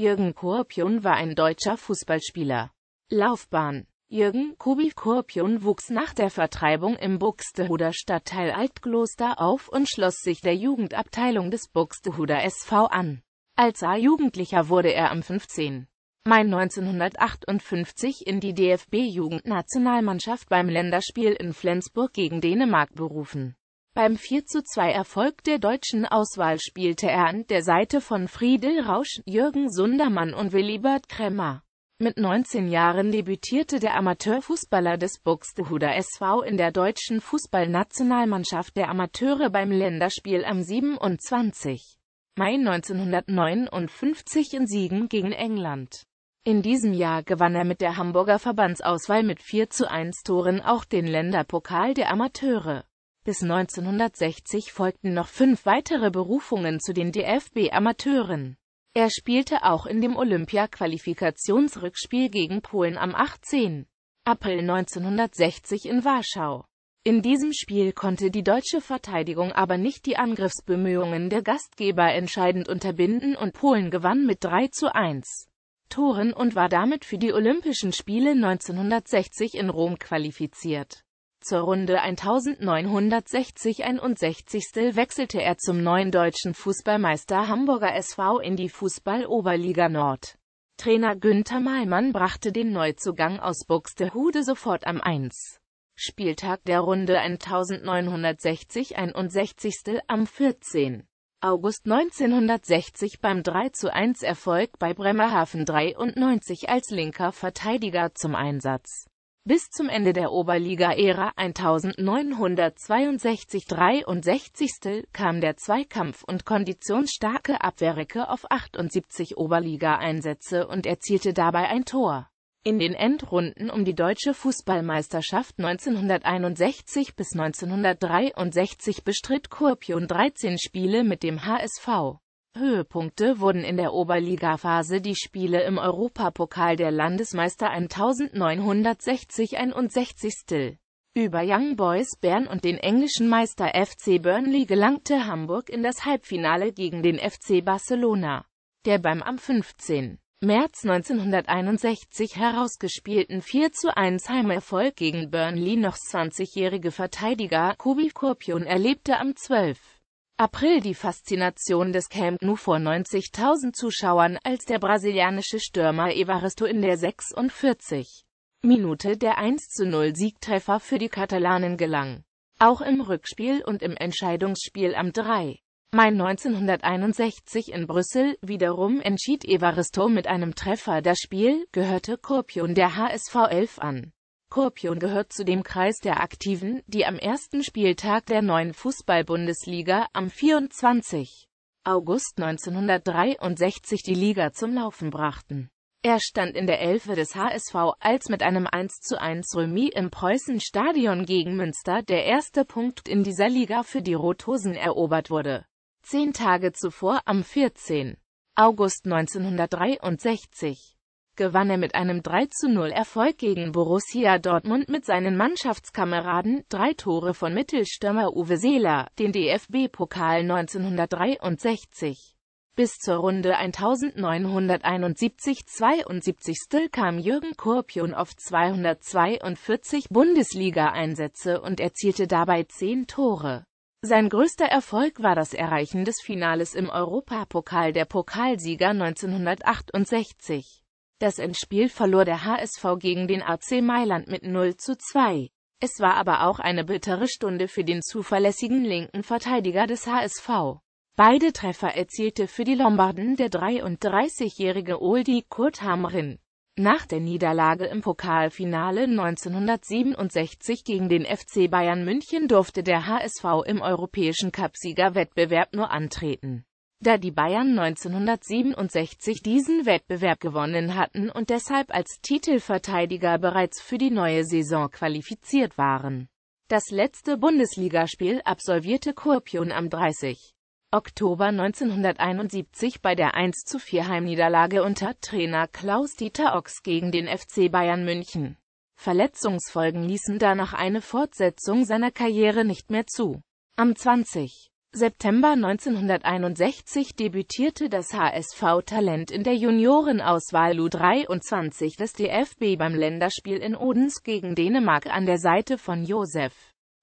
Jürgen Korpion war ein deutscher Fußballspieler. Laufbahn Jürgen Kubi Korpion wuchs nach der Vertreibung im Buxtehuder Stadtteil Altgloster auf und schloss sich der Jugendabteilung des Buxtehuder SV an. Als A-Jugendlicher wurde er am 15. Mai 1958 in die DFB-Jugendnationalmannschaft beim Länderspiel in Flensburg gegen Dänemark berufen. Beim 4 2 Erfolg der deutschen Auswahl spielte er an der Seite von Friedel Rausch, Jürgen Sundermann und Willibert Kremer. Mit 19 Jahren debütierte der Amateurfußballer des Buxtehuder SV in der deutschen Fußballnationalmannschaft der Amateure beim Länderspiel am 27. Mai 1959 in Siegen gegen England. In diesem Jahr gewann er mit der Hamburger Verbandsauswahl mit 4 zu 1 Toren auch den Länderpokal der Amateure. Bis 1960 folgten noch fünf weitere Berufungen zu den DFB-Amateuren. Er spielte auch in dem Olympia-Qualifikationsrückspiel gegen Polen am 18. April 1960 in Warschau. In diesem Spiel konnte die deutsche Verteidigung aber nicht die Angriffsbemühungen der Gastgeber entscheidend unterbinden und Polen gewann mit 3 zu 1 Toren und war damit für die Olympischen Spiele 1960 in Rom qualifiziert zur Runde 1960-61 wechselte er zum neuen deutschen Fußballmeister Hamburger SV in die Fußball-Oberliga Nord. Trainer Günther Mahlmann brachte den Neuzugang aus Buxtehude sofort am 1. Spieltag der Runde 1960-61 am 14. August 1960 beim 3 zu 1 Erfolg bei Bremerhaven 93 als linker Verteidiger zum Einsatz bis zum Ende der Oberliga-Ära 1962-63 kam der zweikampf- und konditionsstarke Abwehrrecke auf 78 Oberliga-Einsätze und erzielte dabei ein Tor. In den Endrunden um die deutsche Fußballmeisterschaft 1961 bis 1963 bestritt Kurpion 13 Spiele mit dem HSV. Höhepunkte wurden in der Oberligaphase die Spiele im Europapokal der Landesmeister 1960-61. Über Young Boys Bern und den englischen Meister FC Burnley gelangte Hamburg in das Halbfinale gegen den FC Barcelona, der beim am 15. März 1961 herausgespielten 4:1 Heimerfolg gegen Burnley noch 20-jährige Verteidiger Kobi Korpion erlebte am 12. April die Faszination des Camp Nou vor 90.000 Zuschauern, als der brasilianische Stürmer Evaristo in der 46. Minute der 1 0 Siegtreffer für die Katalanen gelang. Auch im Rückspiel und im Entscheidungsspiel am 3. Mai 1961 in Brüssel, wiederum entschied Evaristo mit einem Treffer das Spiel, gehörte Corpion der HSV 11 an. Korpion gehört zu dem Kreis der Aktiven, die am ersten Spieltag der neuen Fußball-Bundesliga am 24. August 1963 die Liga zum Laufen brachten. Er stand in der Elfe des HSV, als mit einem 1 zu 1 Remis im Preußenstadion gegen Münster der erste Punkt in dieser Liga für die Rothosen erobert wurde. Zehn Tage zuvor, am 14. August 1963, gewann er mit einem 3-0-Erfolg gegen Borussia Dortmund mit seinen Mannschaftskameraden, drei Tore von Mittelstürmer Uwe Seeler, den DFB-Pokal 1963. Bis zur Runde 1971-72 kam Jürgen Kurpion auf 242 Bundesliga-Einsätze und erzielte dabei 10 Tore. Sein größter Erfolg war das Erreichen des Finales im Europapokal der Pokalsieger 1968. Das Endspiel verlor der HSV gegen den AC Mailand mit 0 zu 2. Es war aber auch eine bittere Stunde für den zuverlässigen linken Verteidiger des HSV. Beide Treffer erzielte für die Lombarden der 33-jährige Uldi Kurt Hamrin. Nach der Niederlage im Pokalfinale 1967 gegen den FC Bayern München durfte der HSV im europäischen Cupsiegerwettbewerb nur antreten da die Bayern 1967 diesen Wettbewerb gewonnen hatten und deshalb als Titelverteidiger bereits für die neue Saison qualifiziert waren. Das letzte Bundesligaspiel absolvierte Kurpion am 30. Oktober 1971 bei der 1 zu 4 Heimniederlage unter Trainer Klaus-Dieter Ochs gegen den FC Bayern München. Verletzungsfolgen ließen danach eine Fortsetzung seiner Karriere nicht mehr zu. Am 20. September 1961 debütierte das HSV-Talent in der Juniorenauswahl U23 des DFB beim Länderspiel in Odens gegen Dänemark an der Seite von Josef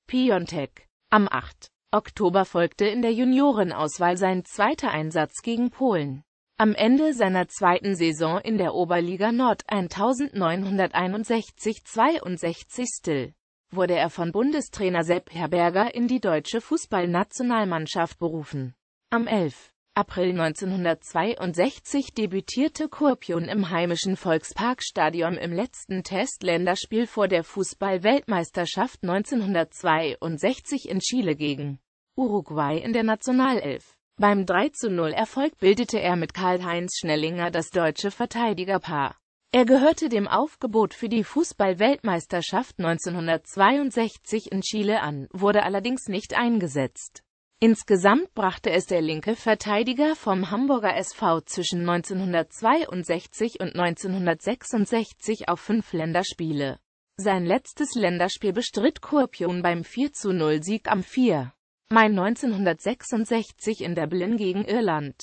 Piontek. Am 8. Oktober folgte in der Juniorenauswahl sein zweiter Einsatz gegen Polen. Am Ende seiner zweiten Saison in der Oberliga Nord 1961-62 still wurde er von Bundestrainer Sepp Herberger in die deutsche Fußballnationalmannschaft berufen. Am 11. April 1962 debütierte Kurpion im heimischen Volksparkstadion im letzten Testländerspiel vor der Fußballweltmeisterschaft 1962 in Chile gegen Uruguay in der Nationalelf. Beim 3-0-Erfolg bildete er mit Karl-Heinz Schnellinger das deutsche Verteidigerpaar. Er gehörte dem Aufgebot für die Fußballweltmeisterschaft 1962 in Chile an, wurde allerdings nicht eingesetzt. Insgesamt brachte es der linke Verteidiger vom Hamburger SV zwischen 1962 und 1966 auf fünf Länderspiele. Sein letztes Länderspiel bestritt Kurpion beim 4-0-Sieg am 4. Mai 1966 in Dublin gegen Irland.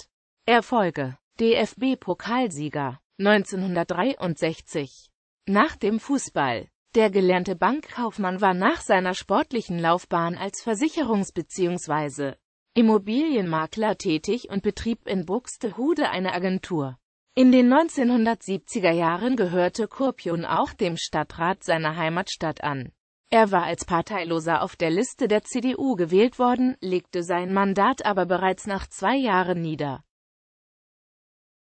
Erfolge DFB-Pokalsieger 1963. Nach dem Fußball. Der gelernte Bankkaufmann war nach seiner sportlichen Laufbahn als Versicherungs- bzw. Immobilienmakler tätig und betrieb in Buxtehude eine Agentur. In den 1970er Jahren gehörte Kurpion auch dem Stadtrat seiner Heimatstadt an. Er war als Parteiloser auf der Liste der CDU gewählt worden, legte sein Mandat aber bereits nach zwei Jahren nieder.